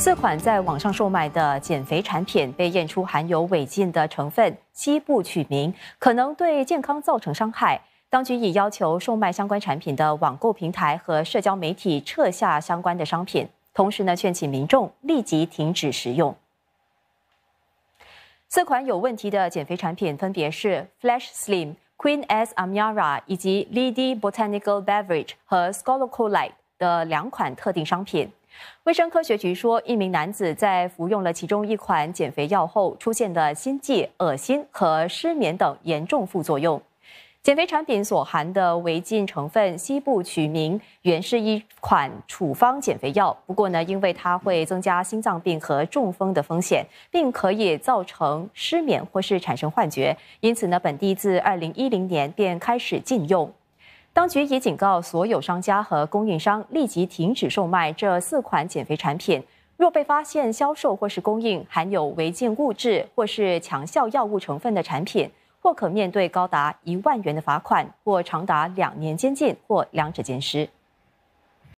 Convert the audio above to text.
四款在网上售卖的减肥产品被验出含有违禁的成分，西部曲名，可能对健康造成伤害。当局已要求售卖相关产品的网购平台和社交媒体撤下相关的商品，同时呢，劝请民众立即停止食用。四款有问题的减肥产品分别是 Flash Slim、Queen S Amnara 以及 LiD Botanical Beverage 和 s c h o l r Colite 的两款特定商品。卫生科学局说，一名男子在服用了其中一款减肥药后，出现了心悸、恶心和失眠等严重副作用。减肥产品所含的违禁成分西部曲明，原是一款处方减肥药。不过呢，因为它会增加心脏病和中风的风险，并可以造成失眠或是产生幻觉，因此呢，本地自2010年便开始禁用。当局也警告所有商家和供应商立即停止售卖这四款减肥产品。若被发现销售或是供应含有违禁物质或是强效药物成分的产品，或可面对高达一万元的罚款，或长达两年监禁，或两者兼施。